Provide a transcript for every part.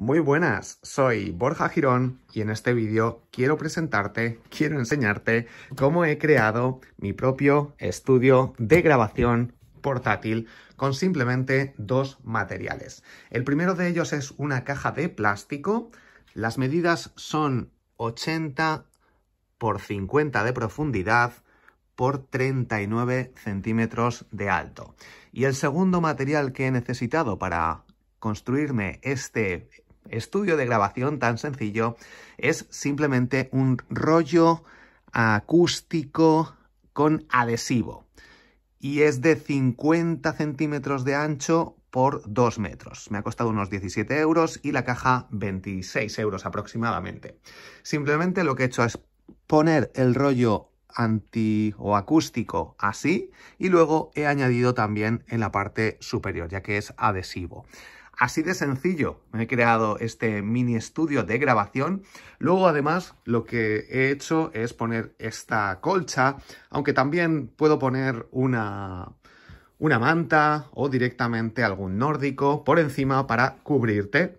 Muy buenas, soy Borja Girón y en este vídeo quiero presentarte, quiero enseñarte cómo he creado mi propio estudio de grabación portátil con simplemente dos materiales. El primero de ellos es una caja de plástico, las medidas son 80 por 50 de profundidad por 39 centímetros de alto. Y el segundo material que he necesitado para construirme este estudio de grabación tan sencillo es simplemente un rollo acústico con adhesivo y es de 50 centímetros de ancho por 2 metros. Me ha costado unos 17 euros y la caja 26 euros aproximadamente. Simplemente lo que he hecho es poner el rollo anti o acústico así y luego he añadido también en la parte superior ya que es adhesivo. Así de sencillo me he creado este mini estudio de grabación. Luego además lo que he hecho es poner esta colcha, aunque también puedo poner una, una manta o directamente algún nórdico por encima para cubrirte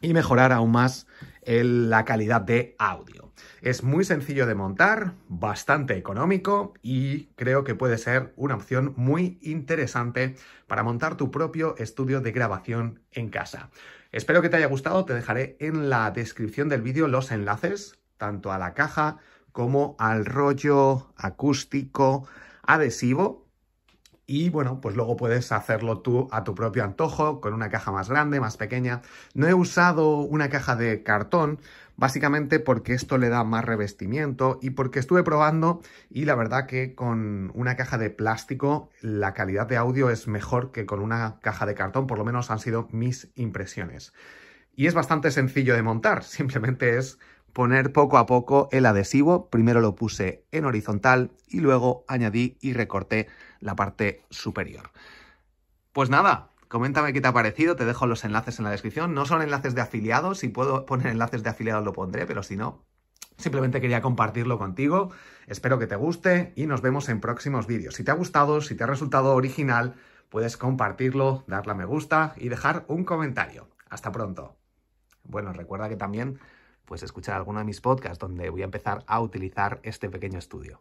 y mejorar aún más la calidad de audio. Es muy sencillo de montar, bastante económico y creo que puede ser una opción muy interesante para montar tu propio estudio de grabación en casa. Espero que te haya gustado, te dejaré en la descripción del vídeo los enlaces, tanto a la caja como al rollo acústico adhesivo y bueno, pues luego puedes hacerlo tú a tu propio antojo, con una caja más grande, más pequeña. No he usado una caja de cartón, básicamente porque esto le da más revestimiento y porque estuve probando y la verdad que con una caja de plástico la calidad de audio es mejor que con una caja de cartón, por lo menos han sido mis impresiones. Y es bastante sencillo de montar, simplemente es poner poco a poco el adhesivo. Primero lo puse en horizontal y luego añadí y recorté la parte superior. Pues nada, coméntame qué te ha parecido, te dejo los enlaces en la descripción. No son enlaces de afiliados, si puedo poner enlaces de afiliados lo pondré, pero si no, simplemente quería compartirlo contigo. Espero que te guste y nos vemos en próximos vídeos. Si te ha gustado, si te ha resultado original, puedes compartirlo, darle a me gusta y dejar un comentario. Hasta pronto. Bueno, recuerda que también pues escuchar alguno de mis podcasts donde voy a empezar a utilizar este pequeño estudio.